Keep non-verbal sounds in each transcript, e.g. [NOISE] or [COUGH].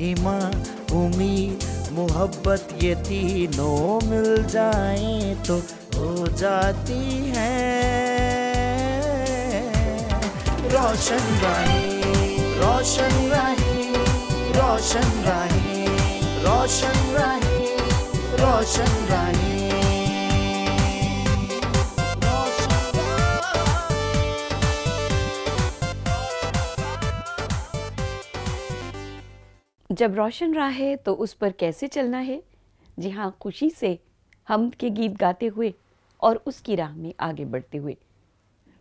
ईमान उम्मीद मोहब्बत ये तीनों मिल जाए तो हो जाती है रोशन राही रोशन राही रोशन राही रोशन राही रोशन राही जब रोशन राह है तो उस पर कैसे चलना है जी हाँ खुशी से हम के गीत गाते हुए और उसकी राह में आगे बढ़ते हुए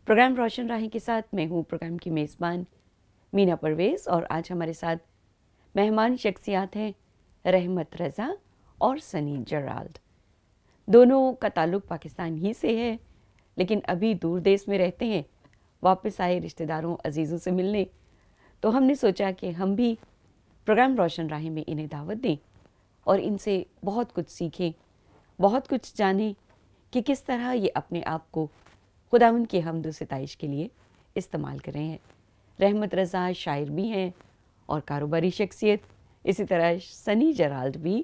प्रोग्राम रोशन राहें के साथ मैं हूँ प्रोग्राम की मेज़बान मीना परवेज़ और आज हमारे साथ मेहमान शख्सियात हैं रहमत रज़ा और सनी जराल्ड दोनों का ताल्लुक पाकिस्तान ही से है लेकिन अभी दूर देश में रहते हैं वापस आए रिश्तेदारों अजीज़ों से मिलने तो हमने सोचा कि हम भी प्रोग्राम रोशन राहे में इन्हें दावत दें और इनसे बहुत कुछ सीखें बहुत कुछ जानें कि किस तरह ये अपने आप को खुदावन की हमद सतश के लिए इस्तेमाल कर रहे हैं रहमत रज़ा शायर भी हैं और कारोबारी शख्सियत इसी तरह सनी जराल्ड भी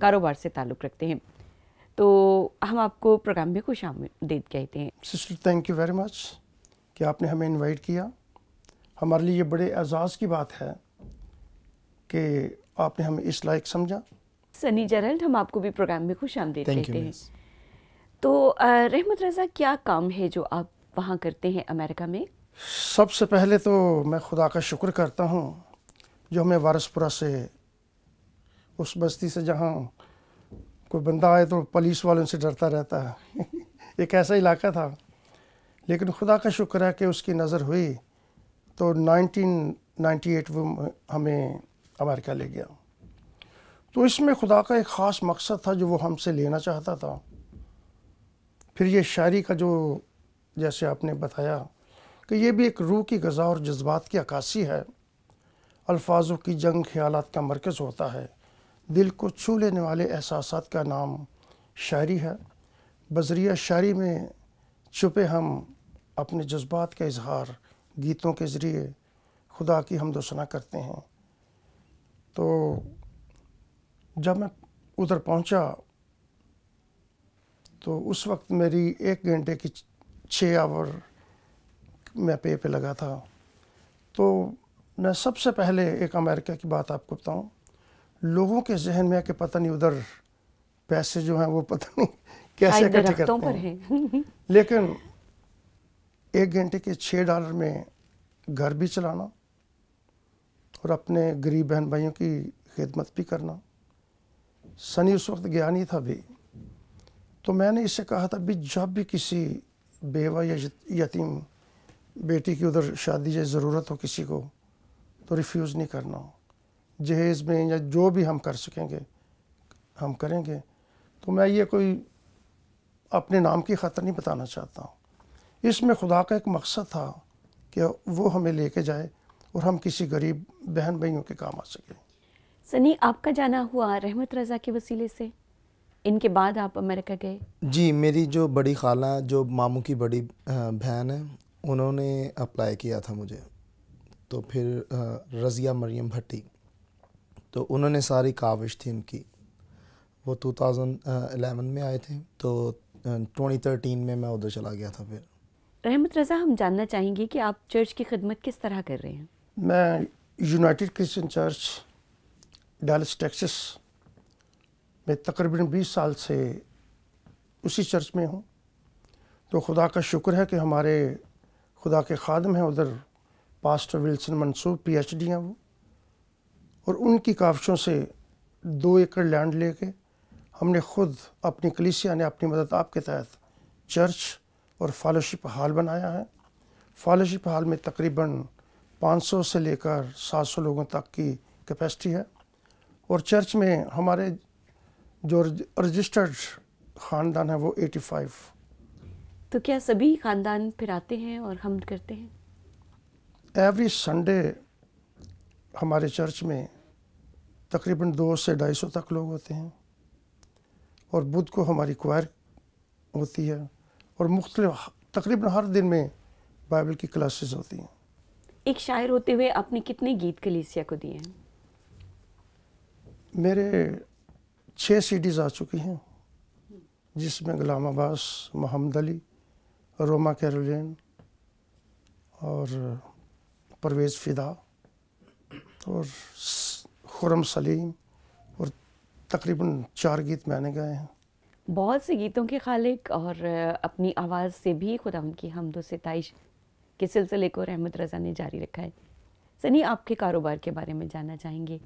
कारोबार से ताल्लुक़ रखते हैं तो हम आपको प्रोग्राम में खुश आमदेद कहते हैं sister thank you very much कि आपने हमें इनवाइट किया हमारे लिए ये बड़े एजाज़ की बात है कि आपने हमें इस लायक समझा सनी जरल्ड हम आपको भी प्रोग्राम में खुश आमदी देते हैं तो रहमत रजा क्या काम है जो आप वहाँ करते हैं अमेरिका में सबसे पहले तो मैं खुदा का शुक्र करता हूँ जो हमें वारसपुरा से उस बस्ती से जहाँ कोई बंदा आए तो पुलिस वालों से डरता रहता है [LAUGHS] एक ऐसा इलाका था लेकिन खुदा का शुक्र है कि उसकी नज़र हुई तो 1998 वो हमें अमेरिका ले गया तो इसमें खुदा का एक ख़ास मकसद था जो वो हमसे लेना चाहता था फिर ये शायरी का जो जैसे आपने बताया कि ये भी एक रूह की गज़ा और जज्बात की अक्सी है अल्फाजों की जंग ख्याल का मरकज़ होता है दिल को छू लेने वाले एहसास का नाम शायरी है बजरिया शायरी में छुपे हम अपने जज्बात का इजहार गीतों के ज़रिए खुदा की हमदोसना करते हैं तो जब मैं उधर पहुंचा तो उस वक्त मेरी एक घंटे की छः आवर मैं पे पे लगा था तो मैं सबसे पहले एक अमेरिका की बात आपको बताऊं लोगों के जहन में कि पता नहीं उधर पैसे जो हैं वो पता नहीं [LAUGHS] कैसे इकट्ठे करते हैं है। [LAUGHS] लेकिन एक घंटे के छः डॉलर में घर भी चलाना और अपने गरीब बहन भाइयों की खिदमत भी करना सनी उस वक्त गया नहीं था भी तो मैंने इससे कहा था भी जब भी किसी बेवा या यतीम बेटी की उधर शादी या ज़रूरत हो किसी को तो रिफ्यूज़ नहीं करना जहेज़ में या जो भी हम कर सकेंगे हम करेंगे तो मैं ये कोई अपने नाम की ख़ातर नहीं बताना चाहता हूँ इसमें खुदा का एक मकसद था कि वो हमें लेके जाए और हम किसी गरीब बहन भाइयों के काम आ सकें सनी आपका जाना हुआ रहमत रज़ा के वसीले से इनके बाद आप अमेरिका गए जी मेरी जो बड़ी खाला जो मामू की बड़ी बहन है उन्होंने अप्लाई किया था मुझे तो फिर रज़िया मरियम भट्टी तो उन्होंने सारी काविश थी इनकी वो 2011 में आए थे तो 2013 में मैं उधर चला गया था फिर रहमत रज़ा हम जानना चाहेंगे कि आप चर्च की खिदमत किस तरह कर रहे हैं मैं United Christian church Dallas Texas में तकरीबन 20 साल से उसी चर्च में हूँ तो खुदा का शुक्र है कि हमारे खुदा के खादम हैं उधर पास्टर विल्सन मंसूब पीएचडी हैं वो और उनकी काविशों से दो एकड़ लैंड लेके हमने खुद अपनी कलिसिया ने अपनी मदद आपके तहत चर्च और फॉलोशिप हाल बनाया है फॉलोशिप हाल में तकरीबन 500 से लेकर 700 लोगों तक की कैपेसिटी है और चर्च में हमारे जो रजिस्टर्ड ख़ानदान है वो 85 तो क्या सभी ख़ानदान फिर आते हैं और हम करते हैं एवरी संडे हमारे चर्च में तकरीबन दो से ढाई सौ तक लोग होते हैं और बुध को हमारी क्वायर होती है और मुख्तलिफ तकरीबन हर दिन में बाइबल की क्लासेस होती हैं एक शायर होते हुए आपने कितने गीत कलीसिया को दिए हैं मेरे छः सीडीज़ आ चुकी हैं जिसमें गुलाम अब्बास मोहम्मद अली रोमा कैरोलिन और परवेज़ फ़िदा और खुरम सलीम और तकरीबन चार गीत मैंने गाए हैं बहुत से गीतों के खालिक और अपनी आवाज़ से भी खुदा उनकी हमदो सताइश के सिलसिले को रहमत रजा ने जारी रखा है सनी आपके कारोबार के बारे में जानना चाहेंगे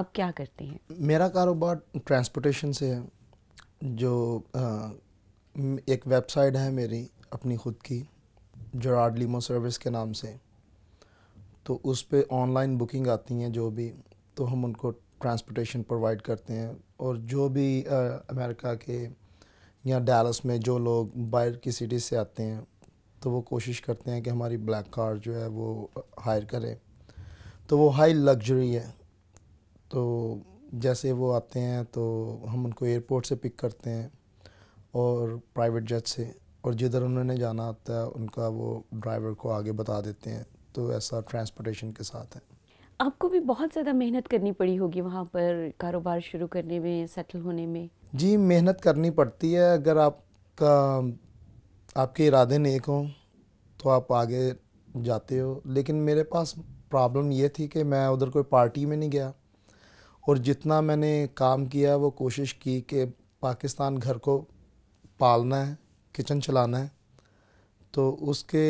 आप क्या करते हैं मेरा कारोबार ट्रांसपोर्टेशन से है जो आ, एक वेबसाइट है मेरी अपनी खुद की जोराड लीमो सर्विस के नाम से तो उस पर ऑनलाइन बुकिंग आती हैं जो भी तो हम उनको ट्रांसपोर्टेशन प्रोवाइड करते हैं और जो भी आ, अमेरिका के या डैलस में जो लोग बाहर की सिटीज से आते हैं तो वो कोशिश करते हैं कि हमारी ब्लैक कार जो है वो हायर करें तो वो हाई लग्जरी है तो जैसे वो आते हैं तो हम उनको एयरपोर्ट से पिक करते हैं और प्राइवेट जेट से और जिधर उन्होंने जाना आता है उनका वो ड्राइवर को आगे बता देते हैं तो ऐसा ट्रांसपोर्टेशन के साथ है आपको भी बहुत ज़्यादा मेहनत करनी पड़ी होगी वहाँ पर कारोबार शुरू करने में सेटल होने में जी मेहनत करनी पड़ती है अगर आपका आपके इरादे नेक हों तो आप आगे जाते हो लेकिन मेरे पास प्रॉब्लम ये थी कि मैं उधर कोई पार्टी में नहीं गया और जितना मैंने काम किया वो कोशिश की कि पाकिस्तान घर को पालना है किचन चलाना है तो उसके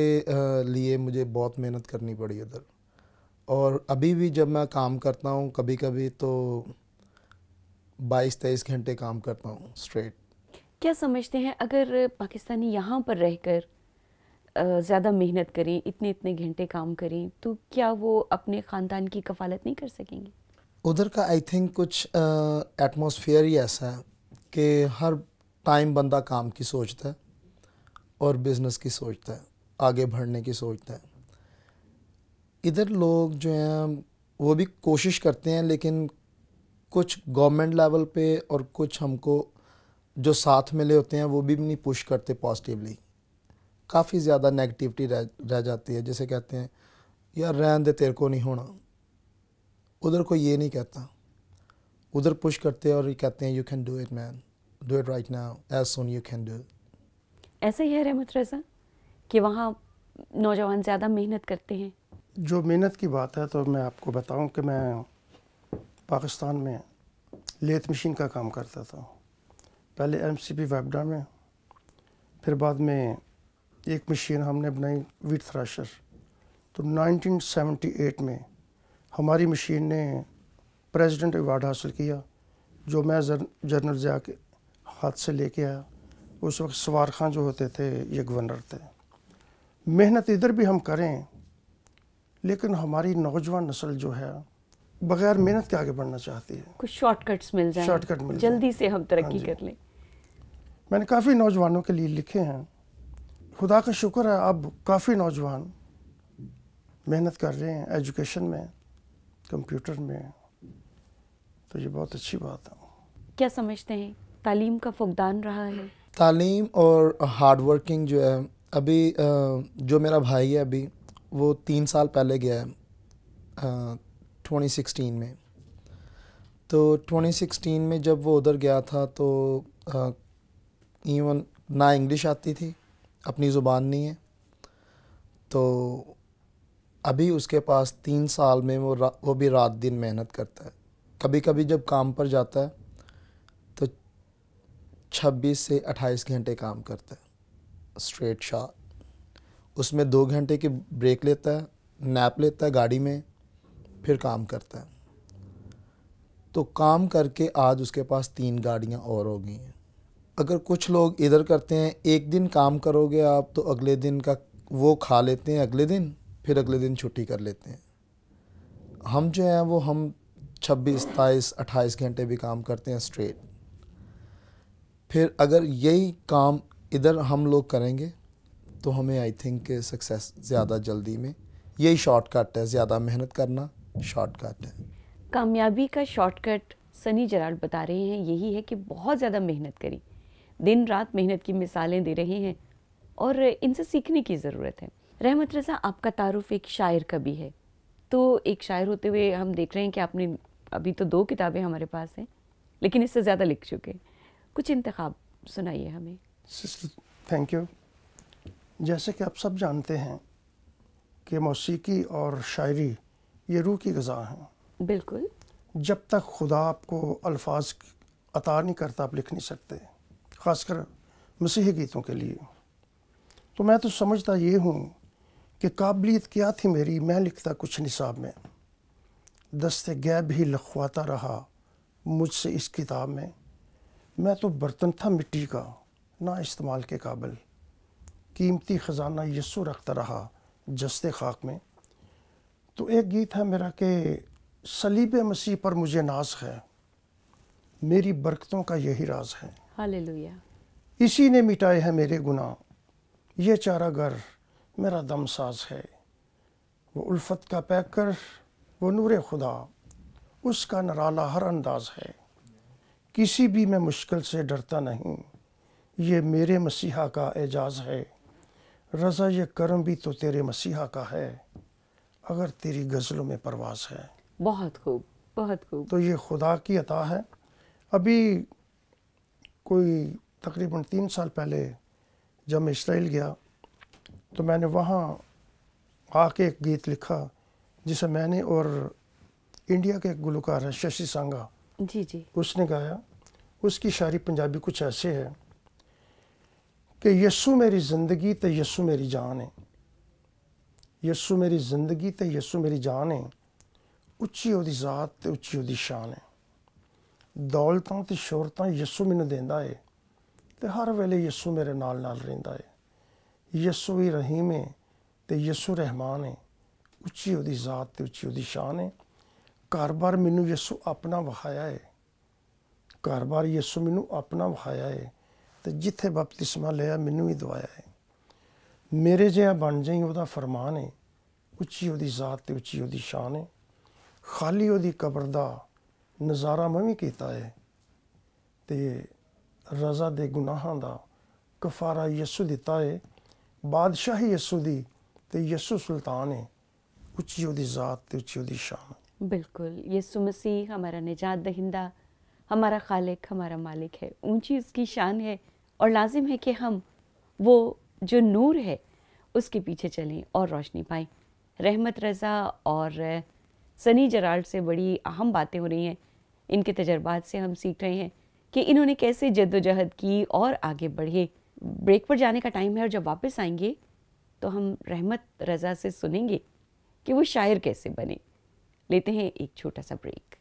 लिए मुझे बहुत मेहनत करनी पड़ी उधर और अभी भी जब मैं काम करता हूँ कभी कभी तो बाईस तेईस घंटे काम करता हूँ स्ट्रेट क्या समझते हैं अगर पाकिस्तानी यहाँ पर रहकर ज़्यादा मेहनत करें इतने इतने घंटे काम करें तो क्या वो अपने ख़ानदान की कफालत नहीं कर सकेंगे उधर का आई थिंक कुछ एटमोसफियर ही ऐसा है कि हर टाइम बंदा काम की सोचता है और बिज़नेस की सोचता है आगे बढ़ने की सोचता है इधर लोग जो हैं वो भी कोशिश करते हैं लेकिन कुछ गवर्नमेंट लेवल पे और कुछ हमको जो साथ मिले होते हैं वो भी नहीं पुश करते पॉजिटिवली काफ़ी ज़्यादा नेगेटिविटी रह रह जाती है जैसे कहते हैं यार रहन दे तेरे को नहीं होना उधर को ये नहीं कहता उधर पुश करते हैं और कहते हैं you can do it man do it right now as soon you can do ऐसा ही है रहमत रजा कि वहाँ नौजवान ज़्यादा मेहनत करते हैं जो मेहनत की बात है तो मैं आपको बताऊं कि मैं पाकिस्तान में लेथ मशीन का काम करता था पहले एम सी पी वेबडा में फिर बाद में एक मशीन हमने बनाई वीट थ्राशर तो 1978 में हमारी मशीन ने प्रेसिडेंट अवार्ड हासिल किया जो मैं जनरल जया के हाथ से लेके आया उस वक्त सवार खां जो होते थे ये गवर्नर थे मेहनत इधर भी हम करें लेकिन हमारी नौजवान नस्ल जो है बगैर मेहनत के आगे बढ़ना चाहती है कुछ शॉर्टकट्स मिल जाए शॉर्टकट मिल जल्दी से हम तरक्की हाँ कर लें मैंने काफ़ी नौजवानों के लिए लिखे हैं खुदा का शुक्र है अब काफ़ी नौजवान मेहनत कर रहे हैं एजुकेशन में कंप्यूटर में तो ये बहुत अच्छी बात है क्या समझते हैं तालीम का फुकदान रहा है तालीम और हार्ड वर्किंग जो है अभी जो मेरा भाई है अभी वो तीन साल पहले गया है 2016 में तो 2016 में जब वो उधर गया था तो इवन ना इंग्लिश आती थी अपनी ज़ुबान नहीं है तो अभी उसके पास तीन साल में वो वो भी रात दिन मेहनत करता है कभी कभी जब काम पर जाता है तो 26 से 28 घंटे काम करता है स्ट्रेट शॉट उसमें दो घंटे की ब्रेक लेता है नैप लेता है गाड़ी में फिर काम करता है तो काम करके आज उसके पास तीन गाड़ियाँ और हो गई हैं अगर कुछ लोग इधर करते हैं एक दिन काम करोगे आप तो अगले दिन का वो खा लेते हैं अगले दिन फिर अगले दिन छुट्टी कर लेते हैं हम जो हैं वो हम 26, सत्ताईस अट्ठाईस घंटे भी काम करते हैं स्ट्रेट फिर अगर यही काम इधर हम लोग करेंगे तो हमें आई थिंक सक्सेस ज़्यादा जल्दी में यही शॉर्टकट है ज़्यादा मेहनत करना शॉर्टकट है कामयाबी का शॉर्टकट सनी जराल बता रहे हैं यही है कि बहुत ज़्यादा मेहनत करी दिन रात मेहनत की मिसालें दे रहे हैं और इनसे सीखने की ज़रूरत है रहमत रजा आपका तारुफ एक शायर का भी है तो एक शायर होते हुए हम देख रहे हैं कि आपने अभी तो दो किताबें हमारे पास हैं लेकिन इससे ज़्यादा लिख चुके कुछ इंतखब सुनाइए हमें थैंक यू जैसे कि आप सब जानते हैं कि मौसीकी और शायरी ये रूह की गज़ा है बिल्कुल जब तक खुदा आपको अल्फाज अता नहीं करता आप लिख नहीं सकते ख़ासकर मसीह गीतों के लिए तो मैं तो समझता ये हूँ कि काबिलियत क्या थी मेरी मैं लिखता कुछ निसाब में दस्त गैब ही लखवाता रहा मुझसे इस किताब में मैं तो बर्तन था मिट्टी का ना इस्तेमाल के काबिल कीमती ख़जाना यस्सु रखता रहा जस्ते खाक में तो एक गीत है मेरा कि सलीब मसीह पर मुझे नाज है मेरी बरकतों का यही राज है हालेलुया इसी ने मिटाए हैं मेरे गुनाह ये चारा घर मेरा दमसाज है वो उल्फत का पैकर वो नूर खुदा उसका नराला हर अंदाज है किसी भी मैं मुश्किल से डरता नहीं ये मेरे मसीहा का एजाज है रज़ा ये करम भी तो तेरे मसीहा का है अगर तेरी गज़लों में परवास है बहुत खूब बहुत खूब तो ये खुदा की अता है अभी कोई तकरीबन तीन साल पहले जब मैं इसराइल गया तो मैंने वहाँ आके एक गीत लिखा जिसे मैंने और इंडिया के एक गुलकार है शशि सांगा जी जी उसने गाया उसकी शायरी पंजाबी कुछ ऐसे है कि यस्सु मेरी ज़िंदगी तो यस्सु मेरी जान है ਯਿਸੂ ਮੇਰੀ ਜ਼ਿੰਦਗੀ ਤੇ ਯਿਸੂ ਮੇਰੀ ਜਾਨ ਹੈ ਉੱਚੀ ਉਹਦੀ ਜ਼ਾਤ ਤੇ ਉੱਚੀ ਉਹਦੀ ਸ਼ਾਨ ਹੈ ਦੌਲਤਾਂ ਤੇ ਸ਼ੋਹਰਤਾਂ ਯਿਸੂ ਮੈਨੂੰ ਦਿੰਦਾ ਏ ਤੇ ਹਰ ਵੇਲੇ ਯਿਸੂ ਮੇਰੇ ਨਾਲ ਨਾਲ ਰਹਿੰਦਾ ਏ ਯਿਸੂ ਹੀ ਰਹੀਮ ਹੈ ਤੇ ਯਿਸੂ ਰਹਿਮਾਨ ਹੈ ਉੱਚੀ ਉਹਦੀ ਜ਼ਾਤ ਤੇ ਉੱਚੀ ਉਹਦੀ ਸ਼ਾਨ ਹੈ ਘਰ-ਬਾਰ ਮੈਨੂੰ ਯਿਸੂ ਆਪਣਾ ਵਹਾਇਆ ਏ ਘਰ-ਬਾਰ ਯਿਸੂ ਮੈਨੂੰ ਆਪਣਾ ਵਹਾਇਆ ਏ ਤੇ ਜਿੱਥੇ ਬਪਤਿਸਮਾ ਲਿਆ ਮੈਨੂੰ ਹੀ ਦਵਾਇਆ ਏ मेरे जहाँ बन जाई वह फरमान है उची वो जात तो उची वो शान है खाली वो कबर का नज़ारा मैं भी किया है तो रजा दे गुनाह का कफारा यसू दिता है बादशाही यसू की तो यसु सुल्तान है उची वो जात तो उची वो शान बिल्कुल यसु मसीह हमारा निजात दहिंदा हमारा खालिक हमारा मालिक है ऊँची उसकी शान है और लाजिम है कि हम वो जो नूर है उसके पीछे चलें और रोशनी पाएँ रहमत रज़ा और सनी जराल्ड से बड़ी अहम बातें हो रही हैं इनके तजर्बात से हम सीख रहे हैं कि इन्होंने कैसे जद्दोजहद की और आगे बढ़े ब्रेक पर जाने का टाइम है और जब वापस आएंगे तो हम रहमत रज़ा से सुनेंगे कि वो शायर कैसे बने लेते हैं एक छोटा सा break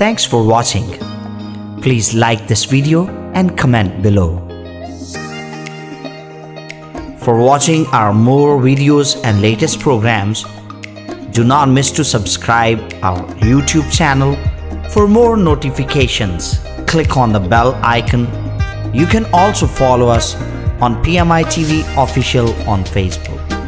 Thanks for watching. Please like this video and comment below. For watching our more videos and latest programs, do not miss to subscribe our YouTube channel for more notifications. Click on the bell icon. You can also follow us on PMI TV Official on Facebook.